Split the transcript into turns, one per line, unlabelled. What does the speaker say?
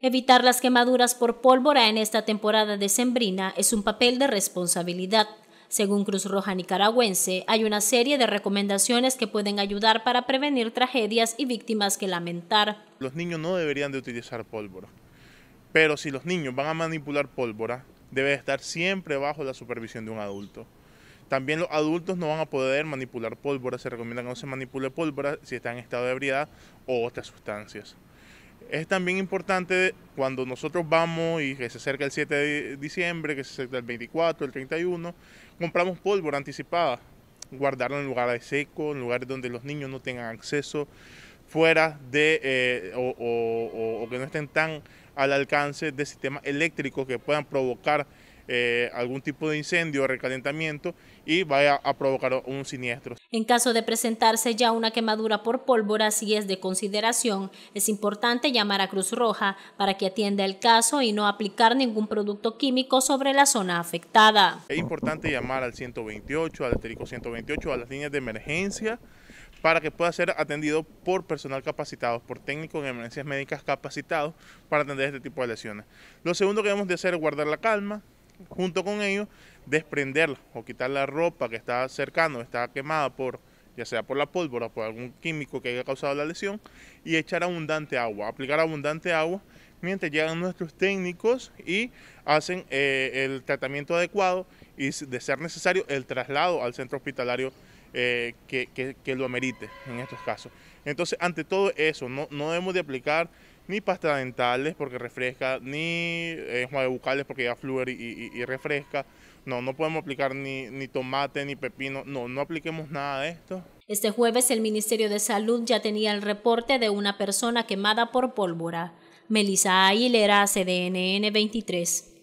Evitar las quemaduras por pólvora en esta temporada decembrina es un papel de responsabilidad. Según Cruz Roja Nicaragüense, hay una serie de recomendaciones que pueden ayudar para prevenir tragedias y víctimas que lamentar.
Los niños no deberían de utilizar pólvora, pero si los niños van a manipular pólvora, debe estar siempre bajo la supervisión de un adulto. También los adultos no van a poder manipular pólvora, se recomienda que no se manipule pólvora si está en estado de ebriedad o otras sustancias es también importante cuando nosotros vamos y que se acerca el 7 de diciembre, que se acerca el 24, el 31, compramos pólvora anticipada, guardarla en lugares secos, en lugares donde los niños no tengan acceso, fuera de, eh, o que no estén tan al alcance de sistemas eléctricos que puedan provocar eh, algún tipo de incendio, o recalentamiento y vaya a provocar un siniestro.
En caso de presentarse ya una quemadura por pólvora, si es de consideración, es importante llamar a Cruz Roja para que atienda el caso y no aplicar ningún producto químico sobre la zona afectada.
Es importante llamar al 128, al estérico 128, a las líneas de emergencia para que pueda ser atendido por personal capacitado, por técnicos en emergencias médicas capacitados para atender este tipo de lesiones. Lo segundo que debemos de hacer es guardar la calma, junto con ellos desprenderla o quitar la ropa que está cercano, está quemada por ya sea por la pólvora, por algún químico que haya causado la lesión, y echar abundante agua, aplicar abundante agua mientras llegan nuestros técnicos y hacen eh, el tratamiento adecuado y, de ser necesario, el traslado al centro hospitalario eh, que, lo amerite en estos casos. Entonces, ante todo eso, no, no debemos de aplicar ni pasta dentales porque refresca, ni eh, de bucales porque ya fluer y, refresca. No, no podemos aplicar ni, ni tomate, ni pepino. No, no apliquemos nada de esto.
Este jueves el Ministerio de Salud ya tenía el reporte de una persona quemada por pólvora. Melissa Aguilera, CDNN 23.